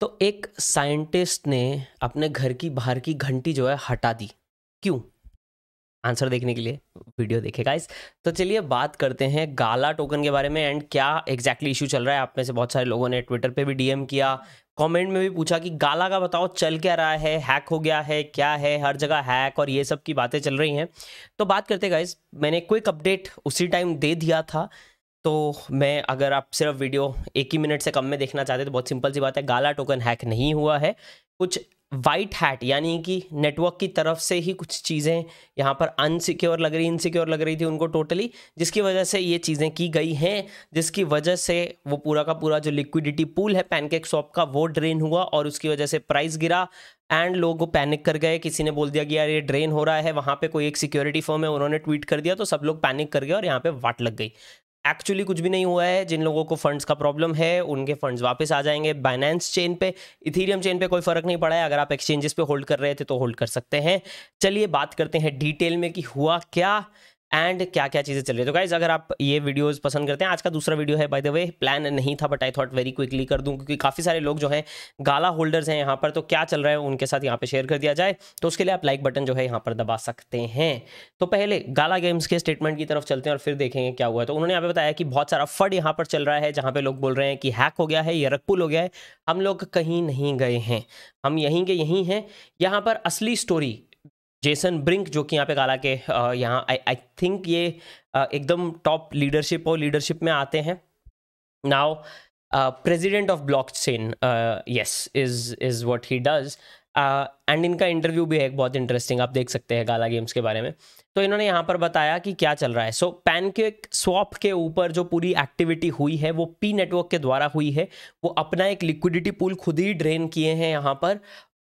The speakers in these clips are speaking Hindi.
तो एक साइंटिस्ट ने अपने घर की बाहर की घंटी जो है हटा दी क्यों आंसर देखने के लिए वीडियो देखे गाइस तो चलिए बात करते हैं गाला टोकन के बारे में एंड क्या एग्जैक्टली इशू चल रहा है आप में से बहुत सारे लोगों ने ट्विटर पे भी डीएम किया कमेंट में भी पूछा कि गाला का बताओ चल क्या रहा है हैक हो गया है क्या है हर जगह हैक और ये सब की बातें चल रही हैं तो बात करते गाइस मैंने क्विक अपडेट उसी टाइम दे दिया था तो मैं अगर आप सिर्फ वीडियो एक ही मिनट से कम में देखना चाहते हैं तो बहुत सिंपल सी बात है गाला टोकन हैक नहीं हुआ है कुछ वाइट हैट यानी कि नेटवर्क की तरफ से ही कुछ चीज़ें यहाँ पर अनसिक्योर लग रही इनसिक्योर लग रही थी उनको टोटली जिसकी वजह से ये चीज़ें की गई हैं जिसकी वजह से वो पूरा का पूरा जो लिक्विडिटी पूल है पैनकेक शॉप का वो ड्रेन हुआ और उसकी वजह से प्राइस गिरा एंड लोग पैनिक कर गए किसी ने बोल दिया कि यार ये ड्रेन हो रहा है वहाँ पे कोई एक सिक्योरिटी फॉर्म है उन्होंने ट्वीट कर दिया तो सब लोग पैनिक कर गए और यहाँ पे वाट लग गई एक्चुअली कुछ भी नहीं हुआ है जिन लोगों को फंड्स का प्रॉब्लम है उनके फंड्स वापस आ जाएंगे बाइनेंस चेन पे इथीरियम चेन पे कोई फर्क नहीं पड़ा है अगर आप एक्सचेंजेस पे होल्ड कर रहे थे तो होल्ड कर सकते हैं चलिए बात करते हैं डिटेल में कि हुआ क्या एंड क्या क्या चीज़ें चल रही है तो गाइज अगर आप ये वीडियोस पसंद करते हैं आज का दूसरा वीडियो है बाय द वे प्लान नहीं था but I thought very quickly कर दूं क्योंकि काफ़ी सारे लोग जो हैं गाला होल्डर्स हैं यहाँ पर तो क्या चल रहा है उनके साथ यहाँ पे शेयर कर दिया जाए तो उसके लिए आप लाइक बटन जो है यहाँ पर दबा सकते हैं तो पहले गाला गेम्स के स्टेटमेंट की तरफ चलते हैं और फिर देखेंगे क्या हुआ है तो उन्होंने यहाँ पे बताया कि बहुत सारा फड यहाँ पर चल रहा है जहाँ पे लोग बोल रहे हैं कि हैक हो गया है या रकपुल हो गया है हम लोग कहीं नहीं गए हैं हम यहीं के यहीं हैं यहाँ पर असली स्टोरी जेसन ब्रिंक जो कि यहाँ पे काला के यहाँ आई आई थिंक ये एकदम टॉप लीडरशिप और लीडरशिप में आते हैं now president of blockchain yes is is what he does and इनका इंटरव्यू भी है बहुत इंटरेस्टिंग आप देख सकते हैं गाला गेम्स के बारे में तो इन्होंने यहाँ पर बताया कि क्या चल रहा है सो पैनकेक स्वॉप के ऊपर जो पूरी एक्टिविटी हुई है वो पी नेटवर्क के द्वारा हुई है वो अपना एक लिक्विडिटी पूल खुद ही ड्रेन किए हैं यहाँ पर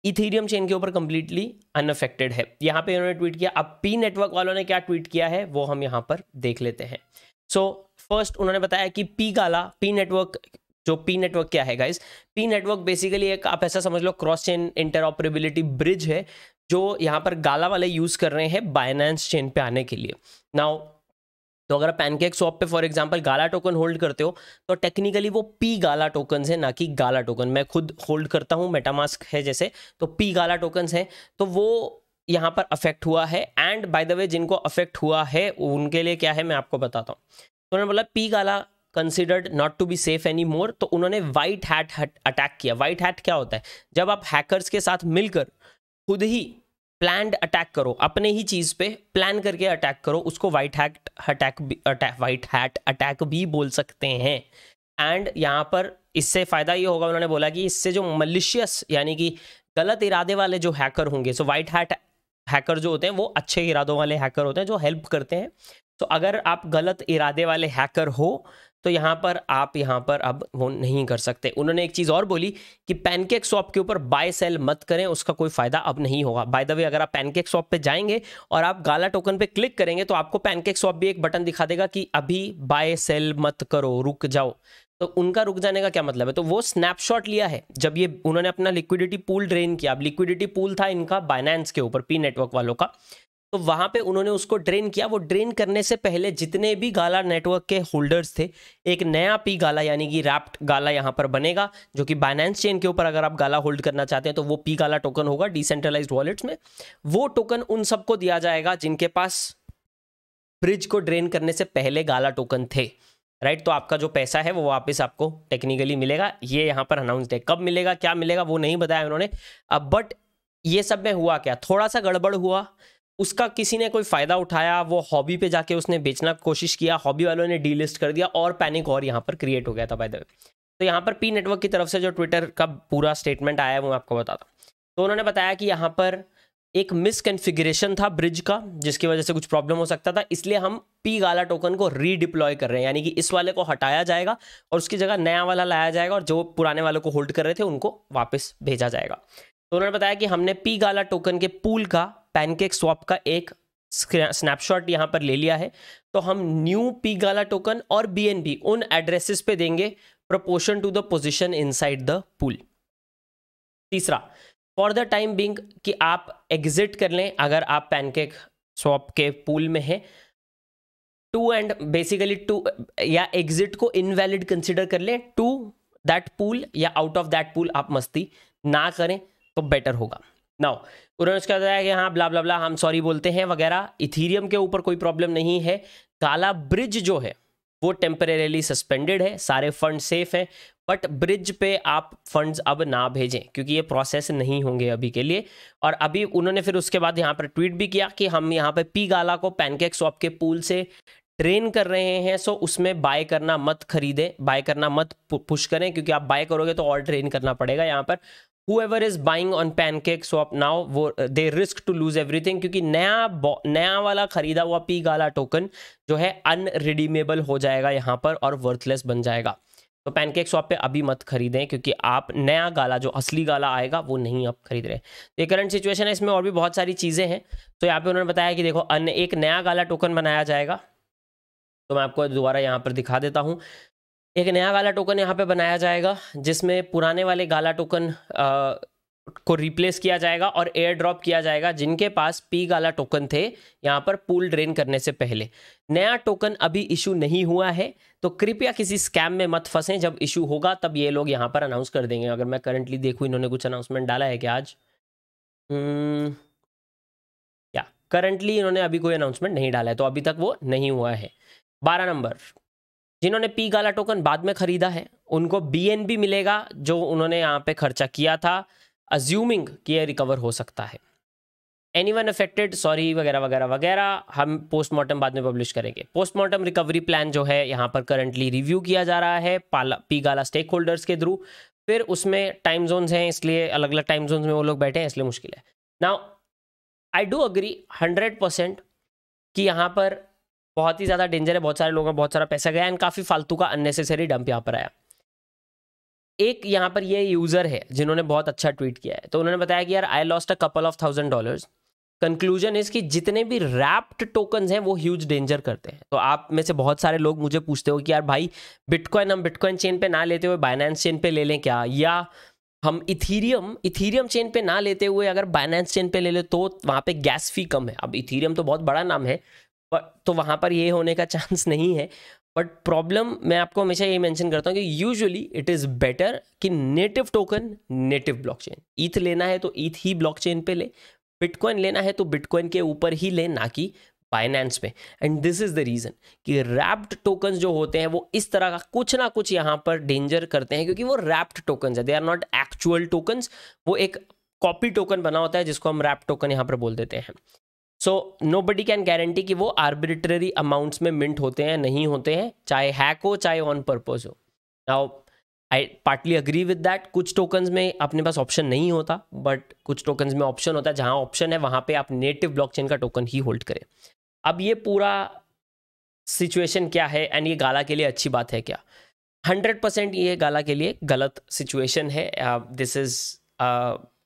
इथेरियम चेन के ऊपर कंप्लीटली अनअफेक्टेड है यहाँ पे इन्होंने ट्वीट किया अब पी नेटवर्क वालों ने क्या ट्वीट किया है वो हम यहाँ पर देख लेते हैं सो so, फर्स्ट उन्होंने बताया कि पी काला पी नेटवर्क जो पी नेटवर्क क्या है गाइस पी नेटवर्क बेसिकली एक आप ऐसा समझ लो क्रॉस चेन इंटरऑपरेबिलिटी ब्रिज है जो यहाँ पर गाला वाले यूज़ कर रहे हैं बाइनेंस चेन पे आने के लिए नाउ तो अगर आप पैनकेक स्वॉप पे for example Gala token hold करते हो तो टेक्निकली वो पी गाला टोकन है ना कि गाला टोकन मैं खुद होल्ड करता हूँ मेटामास्क है जैसे तो पी गाला टोकन है तो वो यहाँ पर अफेक्ट हुआ है एंड बाय द वे जिनको अफेक्ट हुआ है उनके लिए क्या है मैं आपको बताता हूँ तो उन्होंने बोला P Gala considered not to be safe any more तो उन्होंने वाइट हैट अटैक किया वाइट हैट क्या होता है जब आप हैकर्स के साथ मिलकर खुद ही प्लैंड अटैक करो अपने ही चीज़ पे प्लान करके अटैक करो उसको white hat attack white hat attack भी बोल सकते हैं एंड यहाँ पर इससे फ़ायदा ये होगा उन्होंने बोला कि इससे जो मलिशियस यानी कि गलत इरादे वाले जो हैकर होंगे सो वाइट हैट हैकर जो होते हैं वो अच्छे इरादों वाले हैकर होते हैं जो हेल्प करते हैं तो अगर आप गलत इरादे वाले हैकर हो तो यहाँ पर आप यहाँ पर अब वो नहीं कर सकते उन्होंने एक चीज़ और बोली कि पैनकेक शॉप के ऊपर बाय सेल मत करें उसका कोई फ़ायदा अब नहीं होगा बाय द वे अगर आप पैनकेक शॉप पे जाएंगे और आप गाला टोकन पे क्लिक करेंगे तो आपको पैनकेक शॉप भी एक बटन दिखा देगा कि अभी बाय सेल मत करो रुक जाओ तो उनका रुक जाने का क्या मतलब है तो वो स्नैपशॉट लिया है जब ये उन्होंने अपना लिक्विडिटी पूल ड्रेन किया अब लिक्विडिटी पूल था इनका बाइनेंस के ऊपर पी नेटवर्क वालों का तो वहां पे उन्होंने उसको ड्रेन किया वो ड्रेन करने से पहले जितने भी गाला नेटवर्क के होल्डर्स थे एक नया पी गाला यानी कि रैप्ट गाला यहां पर बनेगा जो कि बाइनेंस चेन के ऊपर अगर आप गाला होल्ड करना चाहते हैं तो वो पी गाला टोकन होगा डिसेंट्रलाइज वॉलेट्स में वो टोकन उन सबको दिया जाएगा जिनके पास ब्रिज को ड्रेन करने से पहले गाला टोकन थे राइट तो आपका जो पैसा है वो वापस आपको टेक्निकली मिलेगा ये यहाँ पर अनाउंसड है कब मिलेगा क्या मिलेगा वो नहीं बताया उन्होंने अब बट ये सब में हुआ क्या थोड़ा सा गड़बड़ हुआ उसका किसी ने कोई फ़ायदा उठाया वो हॉबी पे जाके उसने बेचना कोशिश किया हॉबी वालों ने डीलिस्ट कर दिया और पैनिक और यहाँ पर क्रिएट हो गया था बाय द वे तो यहाँ पर पी नेटवर्क की तरफ से जो ट्विटर का पूरा स्टेटमेंट आया है वो मैं आपको बताता हूँ तो उन्होंने बताया कि यहाँ पर एक मिसकन्फिग्रेशन था ब्रिज का जिसकी वजह से कुछ प्रॉब्लम हो सकता था इसलिए हम पी गाला टोकन को रीडिप्लॉय कर रहे हैं यानी कि इस वाले को हटाया जाएगा और उसकी जगह नया वाला लाया जाएगा और जो पुराने वालों को होल्ड कर रहे थे उनको वापस भेजा जाएगा तो उन्होंने बताया कि हमने पी गाला टोकन के पूल का पैनकेक स्वॉप का एक स्नैपशॉट यहाँ पर ले लिया है तो हम न्यू पी गाला टोकन और बी उन एड्रेसेस पे देंगे to the position inside the pool तीसरा फॉर द टाइम बिंग कि आप एग्जिट कर लें अगर आप पैनकेक स्वॉप के पूल में हैं टू एंड बेसिकली टू या एग्जिट को इनवैलिड कंसिडर कर लें टू दैट पूल या आउट ऑफ दैट पूल आप मस्ती ना करें तो बेटर होगा नाउ उन्होंने उसके बताया कि हाँ ब्ला ब्ला हम सॉरी बोलते हैं वगैरह इथीरियम के ऊपर कोई प्रॉब्लम नहीं है काला ब्रिज जो है वो टेम्परेली सस्पेंडेड है सारे फंड सेफ हैं बट ब्रिज पे आप फंड्स अब ना भेजें क्योंकि ये प्रोसेस नहीं होंगे अभी के लिए और अभी उन्होंने फिर उसके बाद यहाँ पर ट्वीट भी किया कि हम यहाँ पे पी गाला को पैनकेक स्वॉप के पूल से ट्रेन कर रहे हैं सो उसमें बाय करना मत खरीदें बाय करना मत पुश करें क्योंकि आप बाय करोगे तो और ट्रेन करना पड़ेगा यहाँ पर whoever is buying on pancake swap now वो they risk to lose everything क्योंकि नया नया वाला खरीदा हुआ पी गाला टोकन जो है अनरिडीमेबल हो जाएगा यहाँ पर और वर्थलेस बन जाएगा तो पैनकेक स्वैप पे अभी मत खरीदें क्योंकि आप नया गाला जो असली गाला आएगा वो नहीं आप खरीद रहे तो ये करंट सिचुएशन है इसमें और भी बहुत सारी चीज़ें हैं तो यहाँ पे उन्होंने बताया कि देखो अन्य एक नया गाला टोकन बनाया जाएगा तो मैं आपको दोबारा यहाँ पर दिखा देता हूँ एक नया गाला टोकन यहाँ पे बनाया जाएगा जिसमें पुराने वाले गाला टोकन को रिप्लेस किया जाएगा और एयर ड्रॉप किया जाएगा जिनके पास पी गाला टोकन थे यहाँ पर पूल ड्रेन करने से पहले नया टोकन अभी इशू नहीं हुआ है तो कृपया किसी स्कैम में मत फंसें जब इशू होगा तब ये लोग यहाँ पर अनाउंस कर देंगे अगर मैं करंटली देखूँ इन्होंने कुछ अनाउंसमेंट डाला है क्या आज hmm, या करंटली इन्होंने अभी कोई अनाउंसमेंट नहीं डाला है तो अभी तक वो नहीं हुआ है बारह नंबर जिन्होंने पी गाला टोकन बाद में खरीदा है उनको बी मिलेगा जो उन्होंने यहाँ पे खर्चा किया था अज्यूमिंग कि यह रिकवर हो सकता है एनी वन अफेक्टेड सॉरी वगैरह वगैरह वगैरह हम पोस्टमार्टम बाद में पब्लिश करेंगे पोस्टमार्टम रिकवरी प्लान जो है यहाँ पर करंटली रिव्यू किया जा रहा है पाला पी गाला स्टेक होल्डर्स के थ्रू फिर उसमें टाइम जोन्स हैं इसलिए अलग अलग टाइम जोन्स में वो लोग बैठे हैं इसलिए मुश्किल है ना I do agree hundred percent कि यहाँ पर बहुत ही ज़्यादा डेंजर है बहुत सारे लोगों का बहुत सारा पैसा गया एंड काफ़ी फालतू का अननेसेसरी डंप यहाँ पर आया एक यहाँ पर ये यूज़र है जिन्होंने बहुत अच्छा ट्वीट किया है तो उन्होंने बताया कि यार I lost a couple of thousand dollars conclusion is कि जितने भी रैप्ड टोकन्स हैं वो ह्यूज डेंजर करते हैं तो आप में से बहुत सारे लोग मुझे पूछते हो कि यार भाई बिटकॉइन हम बिटकॉइन चेन पे ना लेते हुए बाइनेंस चेन पे ले लें क्या या हम इथीरियम इथीरियम चेन पे ना लेते हुए अगर बाइनेंस चेन पे ले लें तो वहाँ पे गैस फी कम है अब इथीरियम तो बहुत बड़ा नाम है तो वहाँ पर ये होने का चांस नहीं है बट प्रॉब्लम मैं आपको हमेशा ये मेंशन करता हूँ कि यूजुअली इट इज़ बेटर कि native token native blockchain ETH लेना है तो ईथ ही ब्लॉकचेन पे ले बिटकॉइन लेना है तो बिटकॉइन के ऊपर ही ले ना कि फाइनेंस पे and this is the reason कि रैप्ड टोकन जो होते हैं वो इस तरह का कुछ ना कुछ यहाँ पर डेंजर करते हैं क्योंकि वो रैप्ड टोकन्स है they are not actual tokens वो एक कॉपी टोकन बना होता है जिसको हम रैप टोकन यहाँ पर बोल देते हैं so nobody can guarantee कि वो आर्बिट्ररी अमाउंट्स में मिंट होते हैं नहीं होते हैं चाहे हैक हो चाहे ऑन पर्पज हो now I partly agree with that कुछ टोकन्स में अपने पास ऑप्शन नहीं होता बट कुछ टोकन्स में ऑप्शन होता है जहाँ ऑप्शन है वहाँ पे आप नेटिव ब्लॉकचेन का टोकन ही होल्ड करें अब ये पूरा सिचुएशन क्या है एंड ये गाला के लिए अच्छी बात है क्या हंड्रेड परसेंट ये गाला के लिए गलत सिचुएशन है this uh, is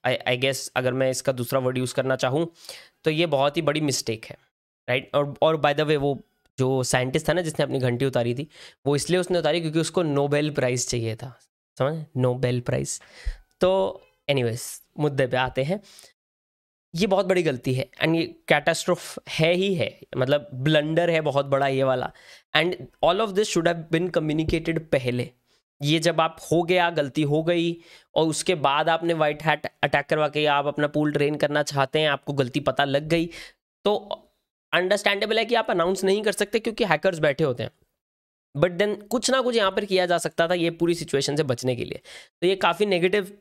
I I guess अगर मैं इसका दूसरा वर्ड यूज़ करना चाहूँ तो ये बहुत ही बड़ी मिस्टेक है राइट और और बाय द वे वो जो साइंटिस्ट था ना जिसने अपनी घंटी उतारी थी वो इसलिए उसने उतारी क्योंकि उसको नोबेल प्राइज़ चाहिए था समझ नोबेल प्राइज़ तो एनी मुद्दे पे आते हैं ये बहुत बड़ी गलती है एंड ये कैटास्ट्रोफ है ही है मतलब ब्लंडर है बहुत बड़ा ये वाला and all of this should have been communicated पहले ये जब आप हो गया गलती हो गई और उसके बाद आपने वाइट हैट अटैक करवा के आप अपना पूल ट्रेन करना चाहते हैं आपको गलती पता लग गई तो अंडरस्टैंडेबल है कि आप अनाउंस नहीं कर सकते क्योंकि हैकर्स बैठे होते हैं बट देन कुछ ना कुछ यहाँ पर किया जा सकता था ये पूरी सिचुएशन से बचने के लिए तो ये काफ़ी नेगेटिव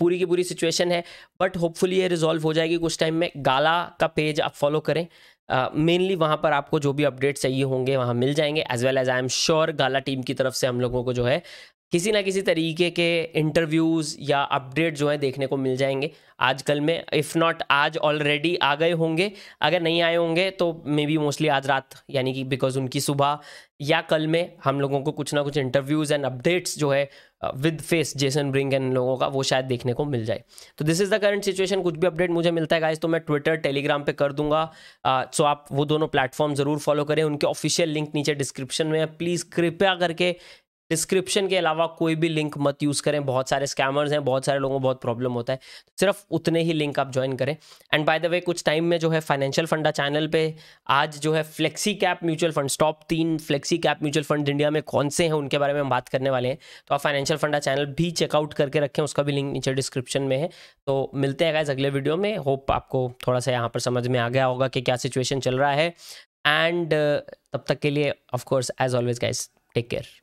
पूरी की पूरी सिचुएशन है बट होपफुली ये रिजॉल्व हो जाएगी कुछ टाइम में गाला का पेज आप फॉलो करें मेनली uh, वहाँ पर आपको जो भी अपडेट चाहिए होंगे वहाँ मिल जाएंगे as well as I am sure Gala team की तरफ से हम लोगों को जो है किसी ना किसी तरीके के इंटरव्यूज़ या अपडेट जो है देखने को मिल जाएंगे आजकल में इफ़ नॉट आज ऑलरेडी आ गए होंगे अगर नहीं आए होंगे तो मे बी मोस्टली आज रात यानी कि बिकॉज उनकी सुबह या कल में हम लोगों को कुछ ना कुछ इंटरव्यूज़ एंड अपडेट्स जो है with face Jason bring and लोगों का वो शायद देखने को मिल जाए तो this is the current situation कुछ भी अपडेट मुझे मिलता है गाइज तो मैं ट्विटर टेलीग्राम पे कर दूंगा सो uh, आप वो दोनों प्लेटफॉर्म ज़रूर फॉलो करें उनके ऑफिशियल लिंक नीचे डिस्क्रिप्शन में है प्लीज़ कृपया करके डिस्क्रिप्शन के अलावा कोई भी लिंक मत यूज़ करें बहुत सारे स्कैमर्स हैं बहुत सारे लोगों को बहुत प्रॉब्लम होता है सिर्फ उतने ही लिंक आप ज्वाइन करें एंड बाय द वे कुछ टाइम में जो है फाइनेंशियल फंडा चैनल पे आज जो है flexi cap mutual fund top तीन flexi cap mutual fund India में कौन से हैं उनके बारे में हम बात करने वाले हैं तो आप फाइनेंशियल फंडा चैनल भी चेकआउट करके रखें उसका भी लिंक नीचे डिस्क्रिप्शन में है तो मिलते हैं गाइज अगले वीडियो में होप आपको थोड़ा सा यहाँ पर समझ में आ गया होगा कि क्या सिचुएशन चल रहा है एंड तब तक के लिए of course as always guys take care